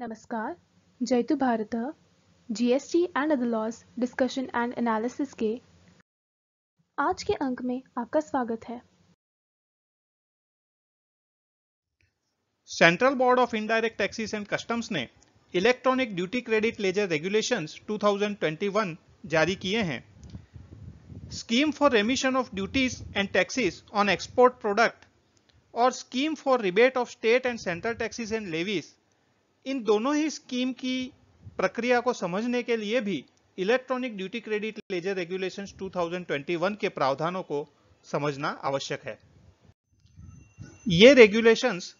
नमस्कार जयतु Bharat GST and other laws discussion and analysis के आज के अंक में आपका स्वागत है central board of indirect taxes and customs ने electronic duty credit ledger regulations 2021 जारी किए हैं scheme for remission of duties and taxes on export product और scheme for rebate of state and central taxes and levies इन दोनों ही scheme की प्रक्रिया को समझने के लिए भी electronic duty credit ledger regulations 2021 के प्रावधानों को समझना आवश्यक है ये रेगुलेशंस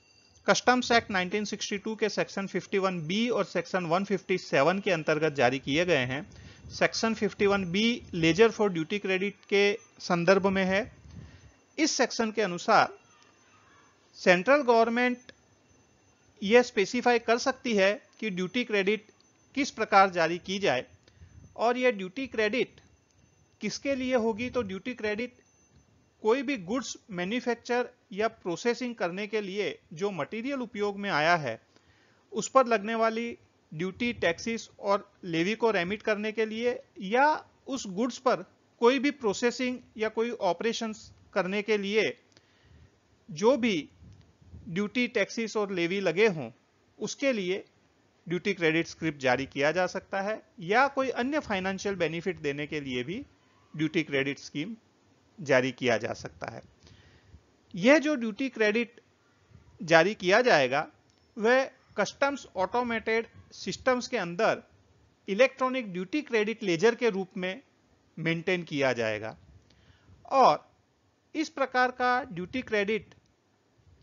कस्टम्स एक्ट 1962 के सेक्शन 51 बी और सेक्शन 157 के अंतर्गत जारी किए गए हैं section 51 B ledger for duty credit के संदर्भ में है इस सेक्शन के अनुसार सेंट्रल गवर्नमेंट यह स्पेसिफाई कर सकती है कि ड्यूटी क्रेडिट किस प्रकार जारी की जाए और यह ड्यूटी क्रेडिट किसके लिए होगी तो ड्यूटी क्रेडिट कोई भी गुड्स मैन्युफैक्चर या प्रोसेसिंग करने के लिए जो मटेरियल उपयोग में आया है उस पर लगने वाली ड्यूटी टैक्सेस और लेवी को रेमिट करने के लिए या उस गुड्स पर कोई भी प्रोसेसिंग या कोई ऑपरेशंस करने के लिए जो भी ड्यूटी टैक्सेस और लेवी लगे हों उसके लिए ड्यूटी क्रेडिट स्क्रिप्ट जारी किया जा सकता है या कोई अन्य फाइनेंशियल बेनिफिट देने के लिए भी ड्यूटी क्रेडिट स्कीम जारी किया जा सकता है यह जो ड्यूटी क्रेडिट जारी किया जाएगा वह कस्टम्स ऑटोमेटेड सिस्टम्स के अंदर इलेक्ट्रॉनिक ड्यूटी क्रेडिट लेजर के रूप में मेंटेन किया जाएगा और इस प्रकार का ड्यूटी क्रेडिट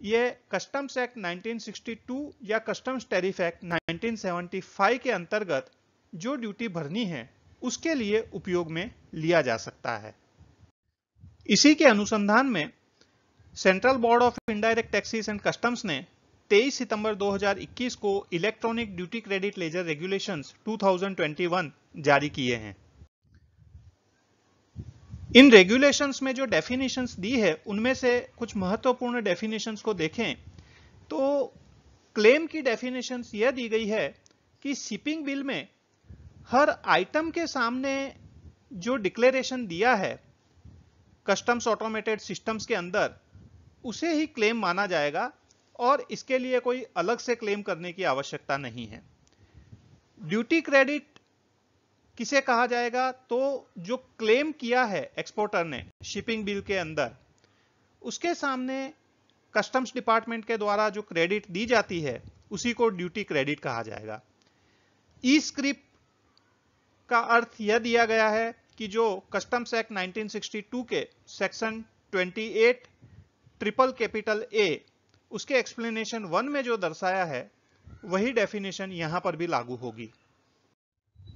ये कस्टम्स एक्ट 1962 या कस्टम्स टैरिफ एक्ट 1975 के अंतर्गत जो ड्यूटी भरनी है उसके लिए उपयोग में लिया जा सकता है इसी के अनुसंधान में central board of indirect taxes and customs ने 23 सितंबर 2021 को electronic duty credit ledger regulations 2021 जारी किए हैं इन रेगुलेशंस में जो डेफिनेशंस दी है उनमें से कुछ महत्वपूर्ण डेफिनेशंस को देखें तो क्लेम की डेफिनेशंस यह दी गई है कि शिपिंग बिल में हर आइटम के सामने जो डिक्लेरेशन दिया है कस्टम्स ऑटोमेटेड सिस्टम्स के अंदर उसे ही क्लेम माना जाएगा और इसके लिए कोई अलग से क्लेम करने की आवश्यकता नहीं है ड्यूटी क्रेडिट किसे कहा जाएगा तो जो क्लेम किया है एक्सपोर्टर ने शिपिंग बिल के अंदर उसके सामने कस्टम्स डिपार्टमेंट के द्वारा जो क्रेडिट दी जाती है उसी को ड्यूटी क्रेडिट कहा जाएगा ई स्क्रिप्ट का अर्थ यह दिया गया है कि जो कस्टम्स एक्ट 1962 के सेक्शन 28 ट्रिपल कैपिटल ए उसके एक्सप्लेनेशन वन में जो दर्शाया है वही डेफिनेशन यहां पर भी लागू होगी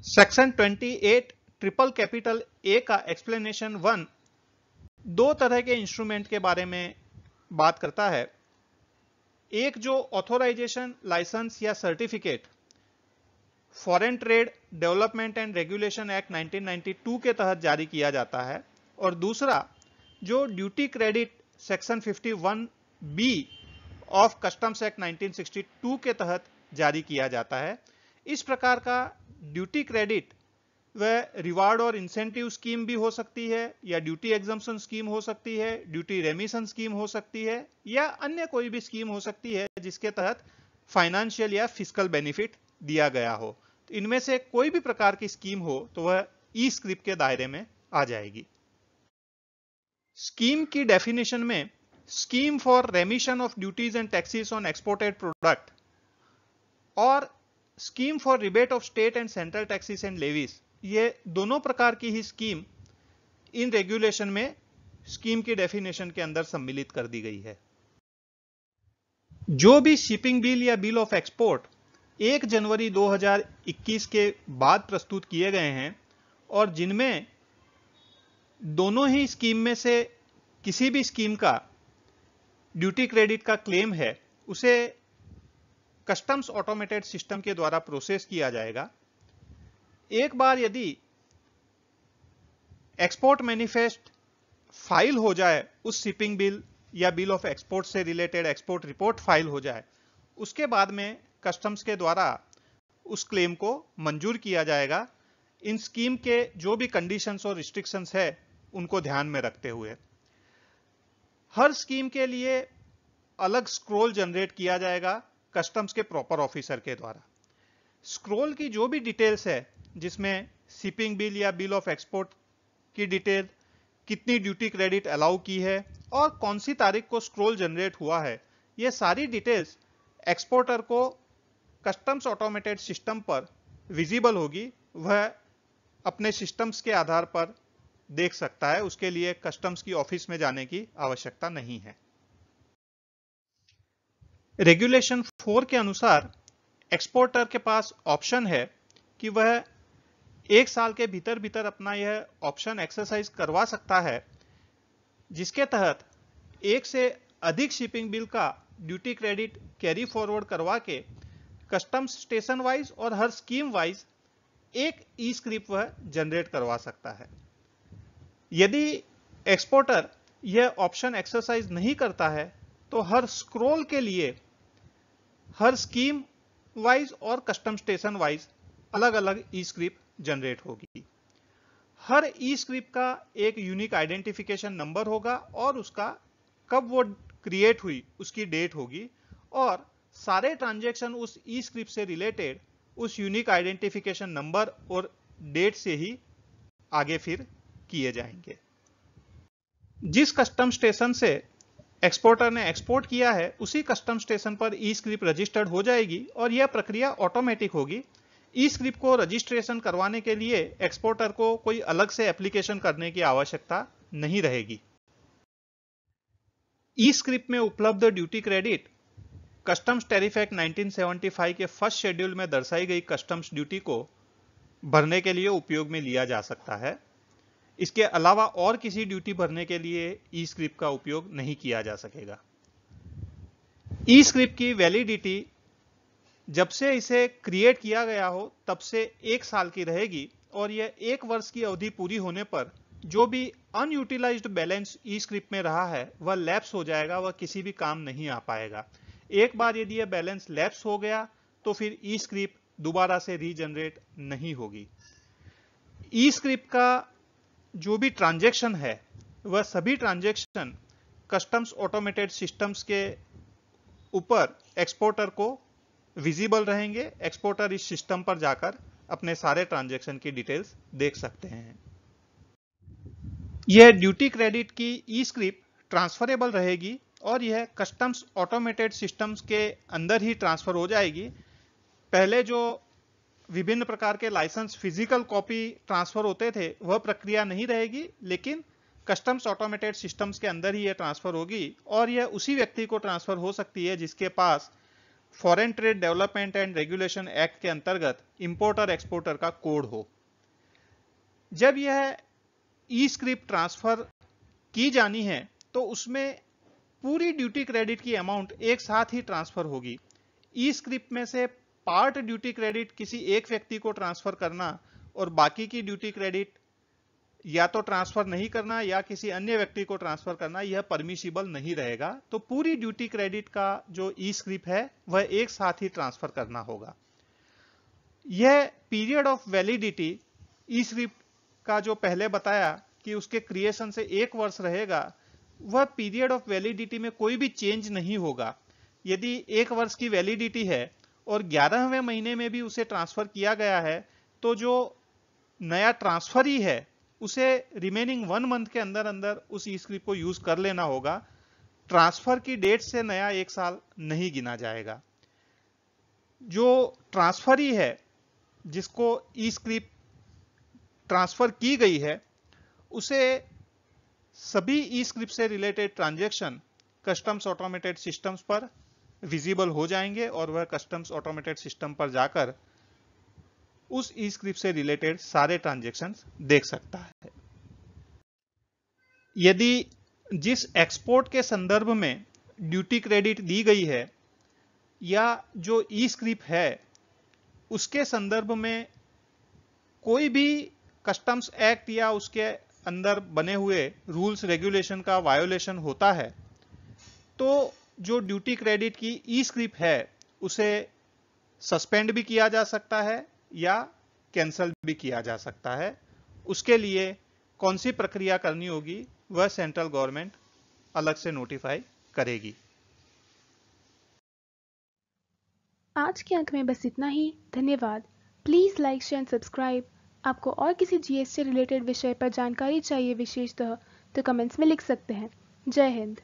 सेक्शन 28 ट्रिपल कैपिटल ए का एक्सप्लेनेशन वन दो तरह के इंस्ट्रूमेंट के बारे में बात करता है एक जो ऑथोराइजेशन लाइसेंस या certificate foreign trade development and regulation act 1992 के तहत जारी किया जाता है और दूसरा जो duty credit section 51 B of customs act 1962 के तहत जारी किया जाता है इस प्रकार का ड्यूटी क्रेडिट वह रिवार्ड और इंसेंटिव स्कीम भी हो सकती है या ड्यूटी एग्जाम्पन स्कीम हो सकती है ड्यूटी रेमिशन स्कीम हो सकती है या अन्य कोई भी स्कीम हो सकती है जिसके तहत फाइनेंशियल या फिजिकल बेनिफिट दिया गया हो तो इनमें से कोई भी प्रकार की स्कीम हो तो वह ई स्क्रिप्ट के दायरे में आ जाएगी स्कीम की डेफिनेशन में scheme for remission of duties and taxes on exported product और scheme for rebate of state and central taxes and levies ये दोनों प्रकार की ही स्कीम इन रेगुलेशन में स्कीम की डेफिनेशन के अंदर सम्मिलित कर दी गई है जो भी शिपिंग बिल या बिल ऑफ एक्सपोर्ट 1 जनवरी 2021 के बाद प्रस्तुत किए गए हैं और जिनमें दोनों ही स्कीम में से किसी भी स्कीम का ड्यूटी क्रेडिट का क्लेम है उसे कस्टम्स ऑटोमेटेड सिस्टम के द्वारा प्रोसेस किया जाएगा एक बार यदि एक्सपोर्ट मैनिफेस्ट फाइल हो जाए उस शिपिंग बिल या बिल ऑफ एक्सपोर्ट से रिलेटेड एक्सपोर्ट रिपोर्ट फाइल हो जाए उसके बाद में कस्टम्स के द्वारा उस क्लेम को मंजूर किया जाएगा इन स्कीम के जो भी कंडीशंस और रिस्ट्रिक्शंस है उनको ध्यान में रखते हुए हर स्कीम के लिए अलग स्क्रोल जनरेट किया जाएगा कस्टम्स के प्रॉपर ऑफिसर के द्वारा स्क्रोल की जो भी डिटेल्स है जिसमें शिपिंग बिल या बिल ऑफ एक्सपोर्ट की डिटेल कितनी ड्यूटी क्रेडिट अलाउ की है और कौन सी तारीख को स्क्रोल जनरेट हुआ है ये सारी डिटेल्स एक्सपोर्टर को कस्टम्स ऑटोमेटेड सिस्टम पर विजिबल होगी वह अपने सिस्टम्स के आधार पर देख सकता है उसके लिए कस्टम्स की ऑफिस में जाने की आवश्यकता नहीं है रेगुलेशन फोर के अनुसार एक्सपोर्टर के पास ऑप्शन है कि वह एक साल के भीतर भीतर अपना यह ऑप्शन एक्सरसाइज करवा सकता है जिसके तहत एक से अधिक शिपिंग बिल का ड्यूटी क्रेडिट कैरी फॉरवर्ड करवा के कस्टम्स स्टेशन वाइज और हर स्कीम वाइज एक ई स्क्रिप्ट वह जनरेट करवा सकता है यदि एक्सपोर्टर यह ऑप्शन एक्सरसाइज नहीं करता है तो हर स्क्रोल के लिए हर स्कीम वाइज और कस्टम स्टेशन वाइज अलग अलग ई स्क्रिप्ट जनरेट होगी हर ई स्क्रिप्ट का एक यूनिक आइडेंटिफिकेशन नंबर होगा और उसका कब वो क्रिएट हुई उसकी डेट होगी और सारे ट्रांजेक्शन उस ई स्क्रिप्ट से रिलेटेड उस यूनिक आइडेंटिफिकेशन नंबर और डेट से ही आगे फिर किए जाएंगे जिस कस्टम स्टेशन से एक्सपोर्टर ने एक्सपोर्ट किया है उसी कस्टम स्टेशन पर ई स्क्रिप्ट रजिस्टर्ड हो जाएगी और यह प्रक्रिया ऑटोमेटिक होगी ई स्क्रिप्ट को रजिस्ट्रेशन करवाने के लिए एक्सपोर्टर को कोई अलग से एप्लीकेशन करने की आवश्यकता नहीं रहेगी ई स्क्रिप्ट में उपलब्ध duty credit customs tariff act nineteen के फर्स्ट शेड्यूल में दर्शाई गई कस्टम्स ड्यूटी को भरने के लिए उपयोग में लिया जा सकता है इसके अलावा और किसी ड्यूटी भरने के लिए ई स्क्रिप्ट का उपयोग नहीं किया जा सकेगा ई स्क्रिप्ट की वैलिडिटी जब से इसे क्रिएट किया गया हो तब से एक साल की रहेगी और यह एक वर्ष की अवधि पूरी होने पर जो भी अनयूटिलाइज बैलेंस ई स्क्रिप्ट में रहा है वह लैप्स हो जाएगा वह किसी भी काम नहीं आ पाएगा एक बार यदि यह बैलेंस लैप्स हो गया तो फिर ई स्क्रिप्ट दोबारा से रीजनरेट नहीं होगी ई स्क्रिप्ट का जो भी ट्रांजेक्शन है वह सभी ट्रांजेक्शन कस्टम्स ऑटोमेटेड सिस्टम्स के ऊपर एक्सपोर्टर को विजिबल रहेंगे एक्सपोर्टर इस सिस्टम पर जाकर अपने सारे ट्रांजेक्शन की डिटेल्स देख सकते हैं यह ड्यूटी क्रेडिट की ई स्क्रिप्ट ट्रांसफरेबल रहेगी और यह कस्टम्स ऑटोमेटेड सिस्टम्स के अंदर ही ट्रांसफर हो जाएगी पहले जो विभिन्न प्रकार के लाइसेंस फिजिकल कॉपी ट्रांसफर होते थे वह प्रक्रिया नहीं रहेगी लेकिन कस्टम्स ऑटोमेटेड सिस्टम्स के अंदर ही यह ट्रांसफर होगी और यह उसी व्यक्ति को ट्रांसफर हो सकती है जिसके पास foreign trade development and regulation act के अंतर्गत इंपोर्टर एक्सपोर्टर का कोड हो जब यह ई स्क्रिप्ट ट्रांसफर की जानी है तो उसमें पूरी ड्यूटी क्रेडिट की अमाउंट एक साथ ही ट्रांसफर होगी ई स्क्रिप्ट में से पार्ट ड्यूटी क्रेडिट किसी एक व्यक्ति को ट्रांसफर करना और बाकी की ड्यूटी क्रेडिट या तो ट्रांसफर नहीं करना या किसी अन्य व्यक्ति को ट्रांसफर करना यह परमिशिबल नहीं रहेगा तो पूरी ड्यूटी क्रेडिट का जो ई स्क्रिप है वह एक साथ ही ट्रांसफर करना होगा यह period of validity e scrip का जो पहले बताया कि उसके क्रिएशन से एक वर्ष रहेगा वह पीरियड ऑफ वैलिडिटी में कोई भी चेंज नहीं होगा यदि एक वर्ष की वैलिडिटी है और ग्यारहवें महीने में भी उसे ट्रांसफर किया गया है तो जो नया ट्रांसफर ही है उसे रिमेनिंग वन मंथ के अंदर अंदर उस ई स्क्रिप्ट को यूज कर लेना होगा ट्रांसफर की डेट से नया एक साल नहीं गिना जाएगा जो ट्रांसफर ही है जिसको ई स्क्रिप्ट ट्रांसफर की गई है उसे सभी ई स्क्रिप्ट से related transaction customs automated systems पर विजिबल हो जाएंगे और वह कस्टम्स ऑटोमेटेड सिस्टम पर जाकर उस ई स्क्रिप्ट से रिलेटेड सारे ट्रांजेक्शन देख सकता है यदि जिस एक्सपोर्ट के संदर्भ में ड्यूटी क्रेडिट दी गई है या जो ई स्क्रिप्ट है उसके संदर्भ में कोई भी कस्टम्स एक्ट या उसके अंदर बने हुए रूल्स रेगुलेशन का वायोलेशन होता है तो जो ड्यूटी क्रेडिट की ई स्क्रिप है उसे सस्पेंड भी किया जा सकता है या कैंसल भी किया जा सकता है उसके लिए कौन सी प्रक्रिया करनी होगी वह सेंट्रल गवर्नमेंट अलग से नोटिफाई करेगी आज के अंक में बस इतना ही धन्यवाद please like share and subscribe आपको और किसी जीएसटी रिलेटेड विषय पर जानकारी चाहिए विशेषतः तो कमेंट्स में लिख सकते हैं जय हिंद